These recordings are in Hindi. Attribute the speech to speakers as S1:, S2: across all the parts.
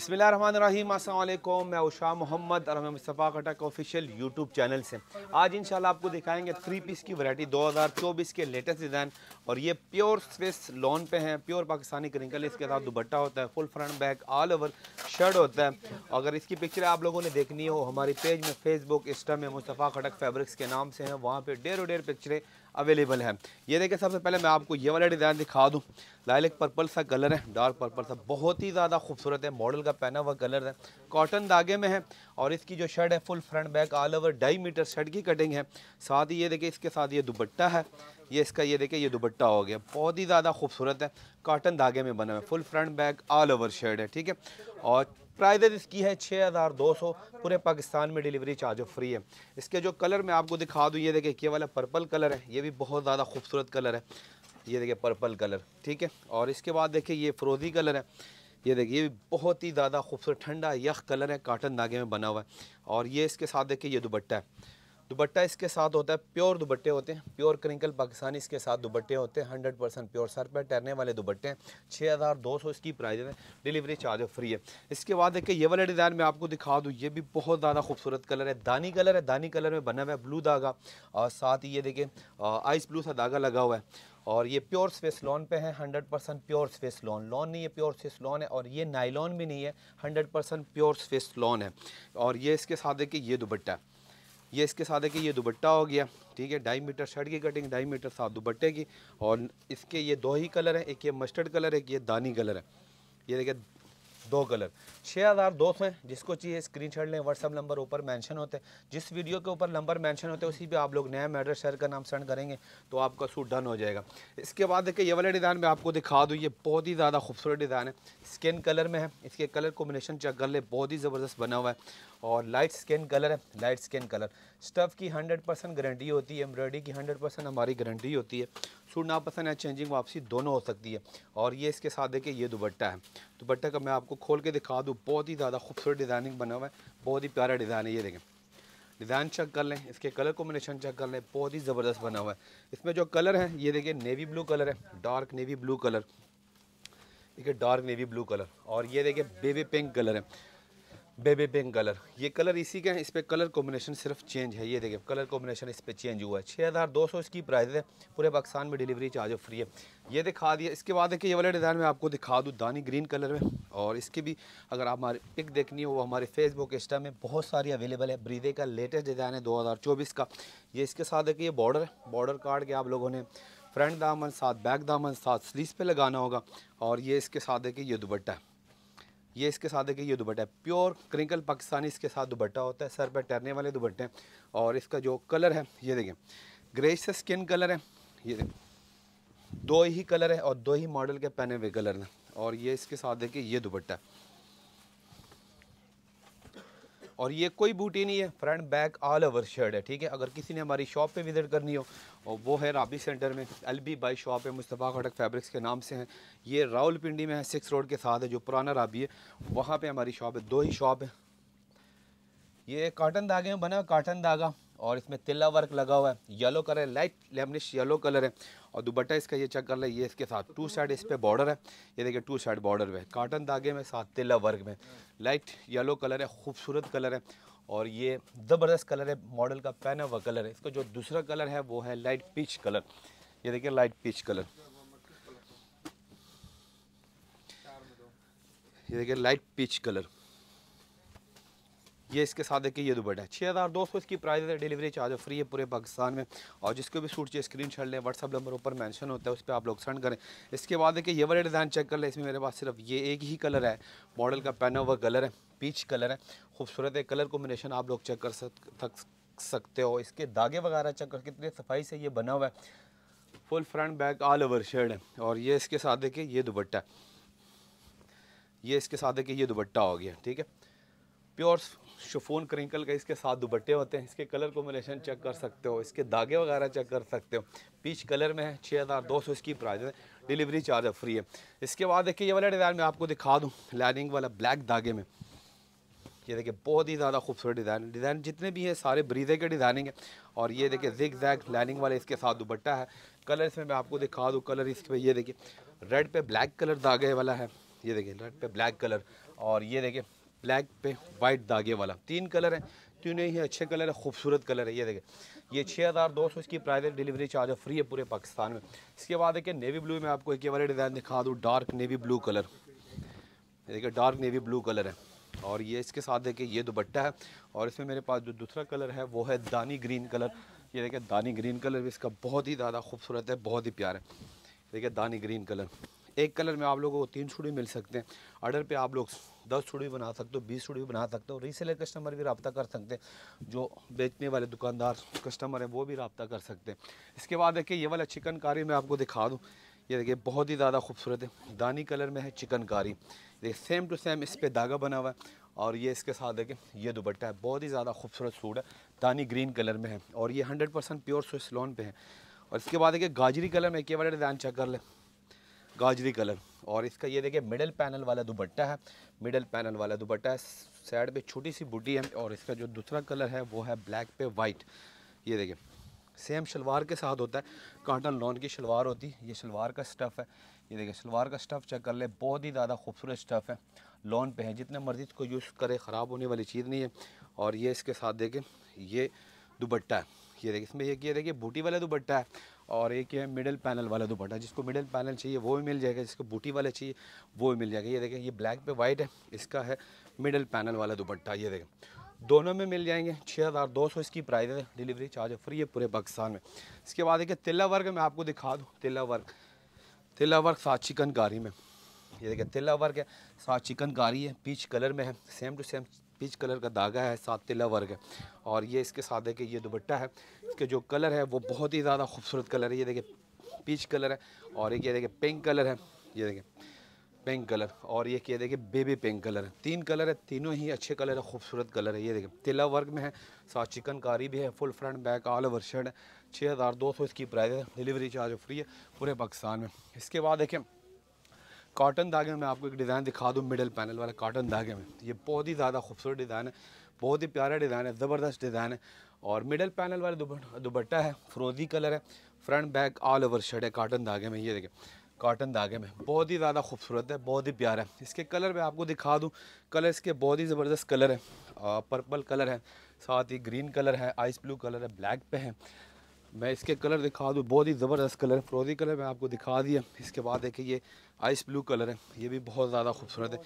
S1: बसमिल मैं उषा मोहम्मद और हमें मुस्तफ़ा के ऑफिशियल यूट्यूब चैनल से आज इंशाल्लाह आपको दिखाएंगे थ्री पीस की वैरायटी 2024 के लेटेस्ट डिज़ाइन और ये प्योर स्विस लॉन पे हैं प्योर पाकिस्तानी क्रिंकल इसके साथ दुबट्टा होता है full front back all over shirt होता है अगर इसकी पिक्चर आप लोगों ने देखनी हो हमारे पेज में फेसबुक इंस्टा में मुस्तफ़ा खटक फैब्रिक्स के नाम से हैं वहाँ पर डेढ़ डेढ़ पिक्चरें अवेलेबल है ये देखिए सबसे पहले मैं आपको ये वाला डिज़ाइन दिखा दूँ लाइलिक पर्पल सा कलर है डार्क पर्पल सा बहुत ही ज़्यादा खूबसूरत है मॉडल का पहना हुआ कलर है कॉटन धागे में है और इसकी जो शर्ट है full front back all over ढाई मीटर शर्ट की कटिंग है साथ ही ये देखिए इसके साथ ये दुबट्टा है ये इसका ये देखिए ये दुबट्टा हो गया बहुत ही ज़्यादा खूबसूरत है कॉटन धागे में बना हुआ है full front back all over shirt है ठीक है और प्राइजेज इसकी है छः हज़ार दो सौ पूरे पाकिस्तान में डिलीवरी चार्ज फ्री है इसके जो कलर मैं आपको दिखा दूँ ये देखिए ये वाला पर्पल कलर है ये भी बहुत ज़्यादा खूबसूरत कलर है ये देखिए पर्पल कलर ठीक है और इसके बाद देखिए ये फ्रोज़ी कलर है ये देखिए ये बहुत ही ज़्यादा खूबसूरत ठंडा यख कलर है काटन धागे में बना हुआ है और ये इसके साथ देखिए ये दुबट्टा है दुपट्टा इसके साथ होता है प्योर दुपट्टे होते हैं प्योर क्रिंकल पाकिस्तानी इसके साथ दुपट्टे होते हैं हंड्रेड परसेंट प्योर सर पर टहरने वाले दुपट्टे हैं छः हज़ार दो सौ इसकी प्राइस है डिलीवरी चार्ज फ्री है इसके बाद देखिए ये वाला डिज़ाइन मैं आपको दिखा दूँ ये भी बहुत ज़्यादा खूबसूरत कलर है दानी कलर है दानी कलर में बना हुआ है ब्लू धागा और साथ ही ये देखें आइस ब्लू सा धागा लगा हुआ है और ये प्योर स्पेस लॉन पे है 100 परसेंट प्योर स्पेस लॉन लॉन नहीं है प्योर स्पेस लॉन है और ये नाइलॉन भी नहीं है 100 परसेंट प्योर स्पेस लॉन है और ये इसके साथ देखिए ये दुपट्टा है ये इसके साथ है कि ये दुबट्टा हो गया ठीक है ढाई मीटर शर्ट की कटिंग ढाई मीटर साथ दुबट्टे की और इसके ये दो ही कलर हैं एक ये मस्टर्ड कलर है एक ये दानी कलर है ये देखिए दो कलर छः हज़ार दो सौ जिसको चाहिए स्क्रीन शॉट लें व्हाट्सअप नंबर ऊपर मेंशन होते हैं जिस वीडियो के ऊपर नंबर मेंशन होते हैं उसी पे आप लोग नया मेडर शेयर का नाम सेंड करेंगे तो आपका सूट डन हो जाएगा इसके बाद देखिए ये वाले डिज़ाइन में आपको दिखा दूँ ये बहुत ही ज़्यादा खूबसूरत डिज़ाइन है स्किन कलर में है इसके कलर कॉम्बिनेशन चेक कर ले बहुत ही ज़बरदस्त बना हुआ है और लाइट स्किन कलर है लाइट स्किन कलर स्टफ़ की हंड्रेड परसेंट गारंटी होती है एम्ब्रॉयडरी की हंड्रेड परसेंट हमारी गारंटी होती है सूट नापसंद है चेंजिंग वापसी दोनों हो सकती है और ये इसके साथ देखिए ये दुपट्टा है दुपट्टा का मैं आपको खोल के दिखा दूँ बहुत ही ज़्यादा खूबसूरत डिज़ाइनिंग बना हुआ है बहुत ही प्यारा डिज़ाइन है ये देखें डिज़ाइन चेक कर लें इसके कलर कॉम्बिनेशन चेक कर लें बहुत ही ज़बरदस्त बना हुआ है इसमें जो कलर है ये देखिए नेवी ब्लू कलर है डार्क नेवी ब्लू कलर देखिए डार्क नेवी ब्लू कलर और ये देखिए बेबी पिंक कलर है बेबे बेंग कलर ये कलर इसी के हैं इस पर कलर कॉम्बिनेशन सिर्फ चेंज है ये देखिए कलर कॉम्बिनेशन इस पर चेंज हुआ है छः हज़ार दो सौ इसकी प्राइस है पूरे पाकिस्तान में डिलीवरी चार्ज फ्री है ये दिखा दिया इसके बाद देखिए ये वाले डिज़ाइन में आपको दिखा दूँ दानी ग्रीन कलर में और इसकी भी अगर आप हमारी पिक देखनी हो वो हमारे फेसबुक इंस्टा में बहुत सारी अवेलेबल है ब्रीदे का लेटेस्ट डिज़ाइन है दो हज़ार चौबीस का ये इसके साथ देखिए ये बॉर्डर है बॉर्डर कार्ड के आप लोगों ने फ्रंट दामन साथ बैक दामन साथ स्लीव पर लगाना होगा और ये इसके साथ देखिए ये दुपट्टा है ये इसके साथ देखिए ये दुपट्टा है प्योर क्रिंकल पाकिस्तानी इसके साथ दुबट्टा होता है सर पर टहरने वाले दुपट्टे हैं और इसका जो कलर है ये देखें ग्रेस से स्किन कलर है ये देखें दो ही कलर है और दो ही मॉडल के पहने हुए कलर हैं और ये इसके साथ देखिए ये दुपट्टा है और ये कोई बूटी नहीं है front back all over shirt है ठीक है अगर किसी ने हमारी शॉप पे विज़िट करनी हो और वो है राबी सेंटर में एल बी बाई शॉप है मुस्तफ़ा खटक फैब्रिक्स के नाम से हैं ये राहुलपिंडी में है सिक्स रोड के साथ है जो पुराना राबी है वहाँ पर हमारी शॉप है दो ही शॉप है ये काटन धागे में बना काटन धागा और इसमें तिल्ला वर्क लगा हुआ है येलो कलर है लाइट लेमनिश येलो कलर है और दुबट्टा इसका ये चेक कर ले ये इसके साथ टू साइड इस पर बॉर्डर है ये देखिए टू साइड बॉर्डर में काटन धागे में साथ तिल्ला वर्क में लाइट येलो कलर है खूबसूरत कलर है और ये ज़बरदस्त कलर है मॉडल का पहना हुआ कलर है इसका जो दूसरा कलर है वो है लाइट पिच कलर ये देखिए लाइट पिच कलर ये देखिए लाइट पिच कलर ये इसके साथ देखिए ये दुबटा है छः हज़ार दो सौ इसकी प्राइस है डिलीवरी चार्ज फ्री है पूरे पाकिस्तान में और जिसको भी सूट चाहिए स्क्रीन शॉट लें व्हाट्सअप नंबर ऊपर मैंशन होता है उस पर आप लोग सेंड करें इसके बाद देखिए ये वाले डिज़ाइन चेक कर लें इसमें मेरे पास सिर्फ ये एक ही कलर है मॉडल का पहना हुआ कलर है पीच कलर है खूबसूरत है कलर कॉम्बिनेशन आप लोग चेक कर सकते हो इसके धागे वगैरह चेक कर कितने सफाई से ये बना हुआ है full front back all over shade है और ये इसके साथ देखिए ये है ये इसके साथ देखिए ये दुबट्टा हो गया ठीक है प्योर शफोन क्रिंकल का इसके साथ दुबट्टे होते हैं इसके कलर कॉम्बिनेशन चेक कर सकते हो इसके धागे वगैरह चेक कर सकते हो पीच कलर में है छः हज़ार दो सौ इसकी प्राइस है डिलीवरी चार्ज फ्री है इसके बाद देखिए ये वाला डिज़ाइन मैं आपको दिखा दूँ लाइनिंग वाला ब्लैक धागे में ये देखिए बहुत ही ज़्यादा खूबसूरत डिज़ाइन डिज़ाइन जितने भी हैं सारे ब्रीजे के डिज़ाइनिंग है और ये देखिए जिग जैग लाइनिंग वाले इसके साथ दुबट्टा है कलर इसमें मैं आपको दिखा दूँ कलर इस पर ये देखिए रेड पे ब्लैक कलर धागे वाला है ये देखिए रेड पे ब्लैक कलर और ये देखिए ब्लैक पे वाइट दागे वाला तीन कलर है तीनों ही अच्छे कलर है खूबसूरत कलर है ये देखें ये छः हज़ार दो सौ इसकी प्राइवेट डिलीवरी चार्ज फ्री है पूरे पाकिस्तान में इसके बाद देखिए नेवी ब्लू में आपको एक बार डिज़ाइन दिखा दूँ डार्क नेवी ब्लू कलर देखिए डार्क नेवी ब्लू कलर है और ये इसके साथ देखिए ये दुपट्टा है और इसमें मेरे पास जो दूसरा कलर है वो है दानी ग्रीन कलर ये देखिए दानी ग्रीन कलर भी इसका बहुत ही ज़्यादा खूबसूरत है बहुत ही प्यारा है देखिए दानी ग्रीन कलर एक कलर में आप लोगों को तीन सूट मिल सकते हैं ऑर्डर पे आप लोग दस भी बना सकते हो बीस भी बना सकते हो रीसेलर कस्टमर भी रबता कर सकते हैं जो बेचने वाले दुकानदार कस्टमर हैं वो भी रबता कर सकते हैं इसके बाद देखिए ये वाला चिकनकारी मैं आपको दिखा दूँ ये देखिए बहुत ही ज़्यादा खूबसूरत है दानी कलर में है चिकनकारी देखिए सेम टू सेम इस पर धागा बना हुआ है और ये इसके साथ देखिए ये दुपट्टा है बहुत ही ज़्यादा खूबसूरत सूट है दानी ग्रीन कलर में है और ये hundred percent pure Swiss lawn पे है और इसके बाद देखिए गाजरी कलर में एक बार डिज़ाइन चेक कर ले गाजरी कलर और इसका ये देखिए मिडल पैनल वाला दुपट्टा है मिडल पैनल वाला दुपट्टा है साइड पे छोटी सी बुटी है और इसका जो दूसरा कलर है वो है ब्लैक पे वाइट ये देखिए सेम शलवार के साथ होता है काटन लॉन की शलवार होती है ये शलवार का स्टफ़ है ये देखिए शलवार का स्टफ़ चेक कर ले बहुत ही ज़्यादा खूबसूरत स्टफ़ है लॉन पे है जितना मर्ज़ी इसको यूज़ करे ख़राब होने वाली चीज़ नहीं है और ये इसके साथ देखें ये दुपट्टा है ये देखिए इसमें ये ये देखिए बूटी वाला दुपट्टा है और एक ये मिडिल पैनल वाला दुपट्टा जिसको मिडिल पैनल चाहिए वो भी मिल जाएगा जिसको बूटी वाला चाहिए वो भी मिल जाएगा ये देखें ये ब्लैक पे वाइट है इसका है मिडिल पैनल वाला दुपट्टा ये देखें दोनों में मिल जाएंगे छः हज़ार दो सौ इसकी प्राइस है डिलीवरी चार्ज फ्री है पूरे पाकिस्तान में इसके बाद देखिए तिल्ला वर्क मैं आपको दिखा दूँ तिल्ला वर्क तिल्ला वर्क साथ चिकनकारी में ये देखें तिल्ला वर्क है साथ चिकनकारी है पीच कलर में है same to same peach colour का धागा है साथ तिला वर्ग है और ये इसके साथ देखिए ये दुपट्टा है इसके जो कलर है वो बहुत ही ज़्यादा खूबसूरत कलर है ये देखिए पीच कलर है और एक ये देखिए पिंक कलर है ये देखिए पिंक कलर और ये क्या देखिए बेबी पिंक कलर है तीन कलर है तीनों ही अच्छे कलर है खूबसूरत कलर है ये देखिए तिला वर्ग में है साथ चिकनकारी भी है full front back all over shirt है छः हज़ार दो सौ इसकी प्राइस है डिलीवरी चार्ज फ्री है पूरे पाकिस्तान में इसके बाद देखें कॉटन धागे में मैं आपको एक डिज़ाइन दिखा दूँ मिडल पैनल वाला कॉटन धागे में ये बहुत ही ज़्यादा खूबसूरत डिज़ाइन है बहुत ही प्यारा डिज़ाइन है ज़बरदस्त डिज़ाइन है और मिडल पैनल वाला दुपट्टा है फ्रोजी कलर है front back all over shirt है कॉटन धागे में ये देखें कॉटन धागे में बहुत ही ज़्यादा खूबसूरत है बहुत ही प्यारा है इसके कलर मैं आपको दिखा दूँ कलर इसके बहुत ही ज़बरदस्त कलर है पर्पल कलर है साथ ही ग्रीन कलर है आइस ब्लू कलर है ब्लैक पे है मैं इसके कलर दिखा दूँ बहुत ही ज़बरदस्त कलर है फ्रोजी कलर मैं आपको दिखा दिया इसके बाद देखिए ये आइस ब्लू कलर है ये भी बहुत ज़्यादा खूबसूरत है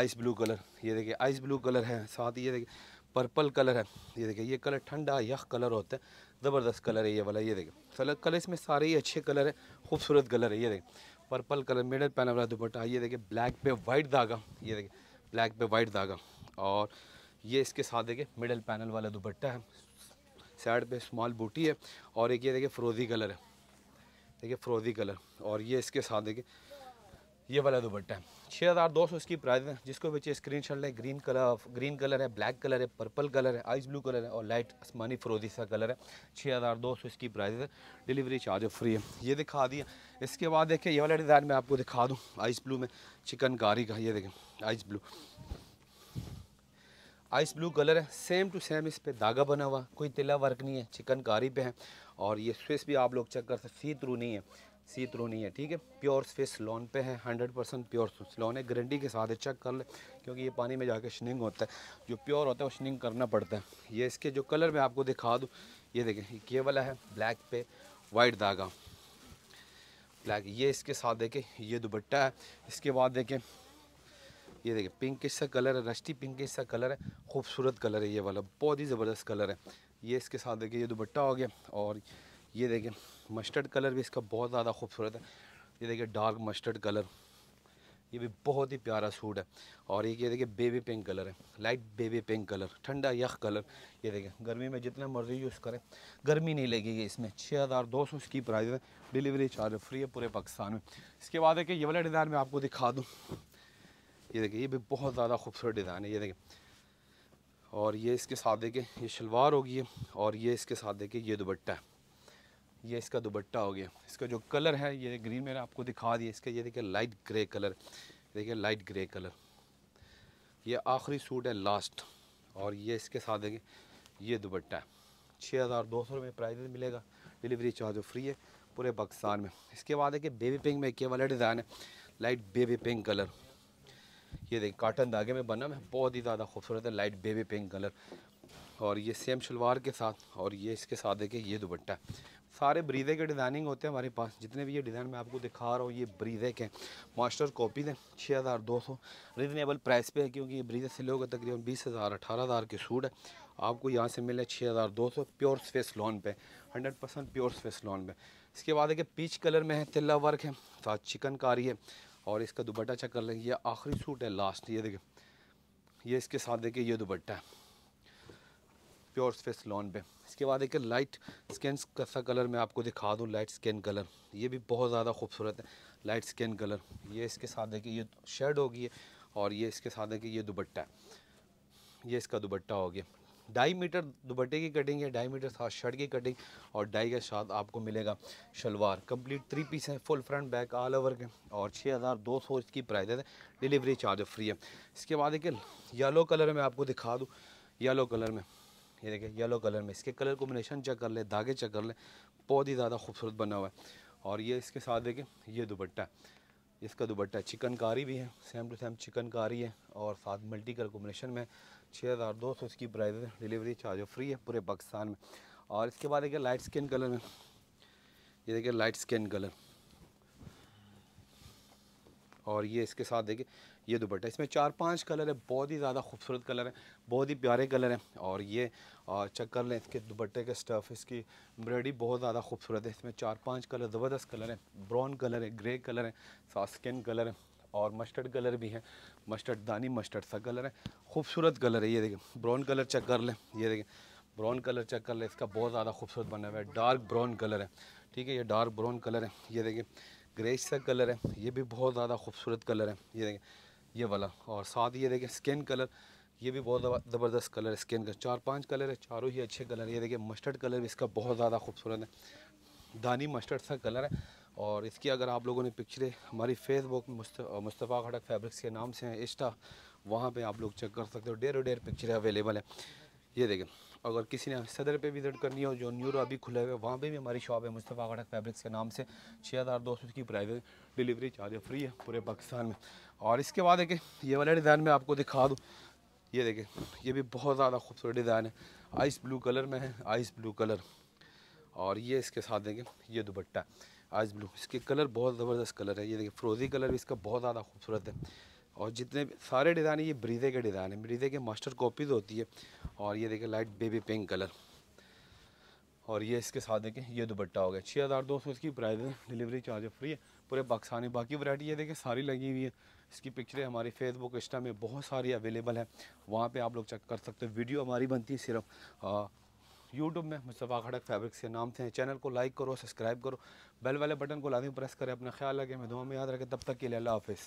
S1: आइस ब्लू कलर ये देखिए आइस ब्लू कलर है साथ ही ये देखिए पर्पल कलर है ये देखिए ये कलर ठंडा यख कलर होता है ज़बरदस्त कलर है ये वाला ये देखिए सलग कलर इसमें सारे ही अच्छे कलर है खूबसूरत कलर है ये देखिए पर्पल कलर मिडल पैनल वाला दुपट्टा ये देखिए ब्लैक पे वाइट धागा ये देखिए ब्लैक पे वाइट धागा और ये इसके साथ देखिए मिडल पैनल वाला दुपट्टा है साइड पे स्मॉल बूटी है और एक ये देखिए फ्रोज़ी कलर है देखिए फ्रोज़ी कलर और ये इसके साथ देखिए ये वाला दुपट्टा है छः हज़ार दो सौ इसकी प्राइस है जिसको बच्चे स्क्रीन शॉट लें ग्रीन कलर ग्रीन कलर है ब्लैक कलर है पर्पल कलर है आइस ब्लू कलर है और लाइट आसमानी फ्रोजी सा कलर है छः हज़ार दो सौ इसकी प्राइस है डिलीवरी चार्ज फ्री है ये दिखा दिया इसके बाद देखिए ये वाला डिज़ाइन मैं आपको दिखा दूँ आइस ब्लू में चिकनकारी का ये देखें ice blue ice blue colour है सेम टू सेम इस पर धागा बना हुआ कोई तिला वर्क नहीं है चिकनकारी पे है और ये स्विस भी आप लोग चेक कर सकते सी थ्रू नहीं है सी थ्रू नहीं है ठीक है प्योर स्विस लोन पे है हंड्रेड परसेंट प्योर लोन है गारंटी के साथ है चेक कर ले क्योंकि ये पानी में जाके शनिंग होता है जो प्योर होता है वो शनिंग करना पड़ता है ये इसके जो कलर मैं आपको दिखा दूँ ये देखें ये वाला है ब्लैक पे वाइट धागा ब्लैक ये इसके साथ देखें ये दुपट्टा है इसके बाद देखें ये देखिए पिंक सा कलर है रस्टी पिंक सा कलर है खूबसूरत कलर है ये वाला बहुत ही ज़बरदस्त कलर है ये इसके साथ देखिए ये दुपट्टा हो गया और ये देखिए मस्टर्ड कलर भी इसका बहुत ज़्यादा खूबसूरत है ये देखिए डार्क मस्टर्ड कलर ये भी बहुत ही प्यारा सूट है और एक ये देखिए बेबी पिंक कलर है लाइट बेबी पिंक कलर ठंडा यख कलर ये देखिए गर्मी में जितना मर्जी यूज़ करें गर्मी नहीं लगेगी इसमें छः हज़ार दो सौ इसकी प्राइस है डिलीवरी चार्ज फ्री है पूरे पाकिस्तान में इसके बाद है कि ये वाला डिज़ाइन मैं आपको दिखा दूँ ये देखिए ये भी बहुत ज़्यादा खूबसूरत डिज़ाइन है ये देखिए और ये इसके साथ देखे ये शलवार होगी और ये इसके साथ देखे ये दुबट्टा है ये इसका दुबट्टा हो गया इसका जो कलर है ये ग्रीन मैंने आपको दिखा दिया इसका ये देखिए लाइट ग्रे कलर देखिए लाइट ग्रे कलर ये आखिरी सूट है लास्ट और ये इसके साथ देखिए ये दुबट्टा है छः हज़ार दो सौ रुपये प्राइस मिलेगा डिलीवरी चार्ज फ्री है पूरे पाकिस्तान में इसके बाद देखिए बेबी पिंक में एक वाला डिज़ाइन है लाइट बेबी पिंक कलर ये देख काटन धागे में बना है बहुत ही ज़्यादा खूबसूरत है लाइट बेबी पिंक कलर और ये सेम शलवार के साथ और ये इसके साथ देखिए ये दुपट्टा सारे ब्रीजे के डिज़ाइनिंग होते हैं हमारे पास जितने भी ये डिज़ाइन मैं आपको दिखा रहा हूँ ये ब्रीजे के मास्टर कॉपी हैं छः हज़ार दो सौ रिजनेबल प्राइस पे है क्योंकि ये ब्रीदे से लोग तकरीबन बीस हज़ार अठारह हज़ार के सूट है आपको यहाँ से मिले छः हज़ार दो सौ प्योर स्पेस लॉन पे हंड्रेड परसेंट प्योर स्पेस लॉन पे इसके बाद है कि पीच कलर में है तिल्ला वर्क है साथ चिकनकारी है और इसका दुपट्टा चेक कर लेंगे ये आखिरी सूट है लास्ट ये देखिए ये इसके साथ देखिए ये दुपट्टा है प्योर फेस लॉन पे इसके बाद देखिए लाइट स्किन कैसा कलर मैं आपको दिखा दूँ लाइट स्किन कलर ये भी बहुत ज़्यादा खूबसूरत है लाइट स्किन कलर ये इसके साथ देखिए ये शेड होगी और ये इसके साथ देखिए ये दुपट्टा है ये इसका दुपट्टा हो गया ढाई मीटर दुपट्टे की कटिंग है ढाई मीटर साथ शर्ट की कटिंग और ढाई के साथ आपको मिलेगा शलवार कंप्लीट थ्री पीस हैं full front back all over के और छः हज़ार दो सौ इसकी प्राइस है डिलीवरी चार्ज फ्री है इसके बाद एक येलो कलर में आपको दिखा दूँ येलो कलर में ये देखिए येलो कलर में इसके कलर कॉम्बिनेशन चेक कर लें धागे चेक कर लें बहुत ही ज़्यादा खूबसूरत बना हुआ है और ये इसके साथ देखिए ये दुपट्टा है इसका चिकन चिकनकारी भी है सेम टू सेम चिकनकारी है और साथ मल्टी कलर कॉम्बिनेशन में छः हज़ार दो सौ इसकी प्राइस है डिलीवरी चार्ज फ्री है पूरे पाकिस्तान में और इसके बाद देखिए लाइट स्किन कलर में ये देखिए लाइट स्किन कलर और ये इसके साथ देखिए ये दुपट्टा इसमें चार पांच कलर है बहुत ही ज़्यादा खूबसूरत कलर है बहुत ही प्यारे कलर हैं और ये चेक कर लें इसके दुपट्टे के स्टफ़ इसकी एम्ब्रॉयडरी बहुत ज़्यादा खूबसूरत है इसमें चार पाँच कलर ज़बरदस्त कलर है ब्राउन कलर है ग्रे कलर है सास्किन कलर है और मस्टर्ड कलर भी है मस्टर्ड दानी मस्टर्ड सा कलर है खूबसूरत कलर है ये देखें ब्राउन कलर चेक कर लें ये देखें ब्राउन कलर चेक कर लें इसका बहुत ज़्यादा खूबसूरत बना हुआ है डार्क ब्राउन कलर है ठीक है ये डार्क ब्राउन कलर है ये देखें ग्रेस सा कलर है ये भी बहुत ज़्यादा खूबसूरत कलर है ये देखें ये वाला और साथ ही ये देखें स्किन कलर ये भी बहुत ज़बरदस्त कलर है स्किन का चार पांच कलर है चारों ही अच्छे कलर ये देखिए मस्टर्ड कलर भी इसका बहुत ज़्यादा खूबसूरत है दानी मस्टर्ड सा कलर है और इसकी अगर आप लोगों ने पिक्चरें हमारी फेसबुक मुस्तफ़ा खड़क फैब्रिक्स के नाम से हैं इंस्टा वहाँ पर आप लोग चेक कर सकते हो डेर डेर पिक्चरें अवेलेबल है ये देखें अगर किसी ने सदर पे विज़िट करनी हो जो न्यूरो अभी खुले हुए वहाँ पे भी हमारी शॉप है मुस्तफ़ा गढ़क फैब्रिक्स के नाम से छः हज़ार दो सौ की प्राइवेट डिलीवरी चार्ज फ्री है पूरे पाकिस्तान में और इसके बाद देखें ये वाला डिज़ाइन मैं आपको दिखा दूँ ये देखें ये भी बहुत ज़्यादा खूबसूरत डिज़ाइन है आइस ब्लू कलर में है आइस ब्लू कलर और ये इसके साथ देखें ये दुपट्टा आइस ब्लू इसके कलर बहुत ज़बरदस्त कलर है ये देखिए फ्रोज़ी कलर भी इसका बहुत ज़्यादा खूबसूरत है और जितने सारे डिज़ाइन ये ब्रीजे के डिज़ाइन है ब्रीजे के मास्टर कॉपीज़ होती है और ये देखें लाइट बेबी पिंक कलर और ये इसके साथ देखें ये दुपट्टा हो गया छः हज़ार दो सौ इसकी प्राइस है डिलीवरी चार्ज फ्री है पूरे पाकिस्तानी बाकी वरायटी ये देखें सारी लगी हुई है इसकी पिक्चरें हमारी फेसबुक इंस्टा में बहुत सारी अवेलेबल है वहाँ पर आप लोग चेक कर सकते हो वीडियो हमारी बनती है सिर्फ यूट्यूब में मुस्तफ़ा खड़क फैब्रिक से नाम से चैनल को लाइक करो सब्सक्राइब करो बेल वाले बटन को लाजमी प्रेस करें अपना ख्याल रखें मैं दो में याद रखें तब तक के लिए अल्लाह हाफिज़